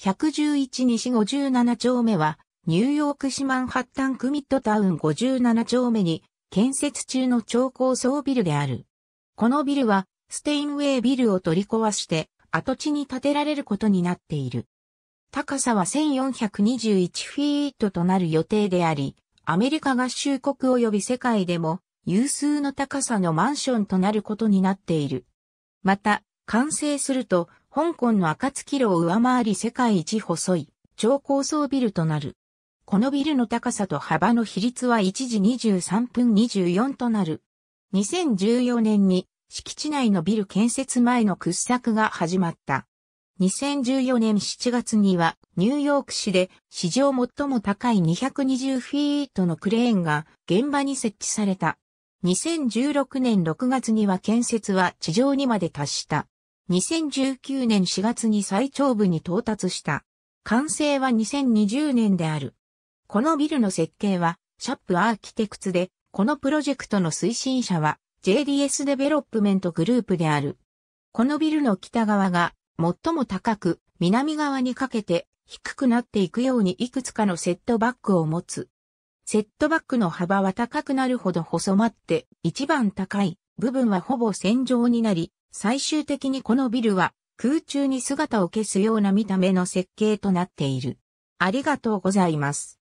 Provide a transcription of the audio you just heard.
111西57丁目は、ニューヨーク市マンハッタンクミッドタウン57丁目に建設中の超高層ビルである。このビルは、ステインウェイビルを取り壊して、跡地に建てられることになっている。高さは1421フィートとなる予定であり、アメリカ合衆国及び世界でも有数の高さのマンションとなることになっている。また、完成すると香港の暁路を上回り世界一細い超高層ビルとなる。このビルの高さと幅の比率は1時23分24となる。2014年に敷地内のビル建設前の掘削が始まった。2014年7月にはニューヨーク市で史上最も高い220フィートのクレーンが現場に設置された。2016年6月には建設は地上にまで達した。2019年4月に最長部に到達した。完成は2020年である。このビルの設計は、シャップアーキテクツで、このプロジェクトの推進者は、JDS デベロップメントグループである。このビルの北側が、最も高く、南側にかけて、低くなっていくようにいくつかのセットバックを持つ。セットバックの幅は高くなるほど細まって、一番高い部分はほぼ線状になり、最終的にこのビルは空中に姿を消すような見た目の設計となっている。ありがとうございます。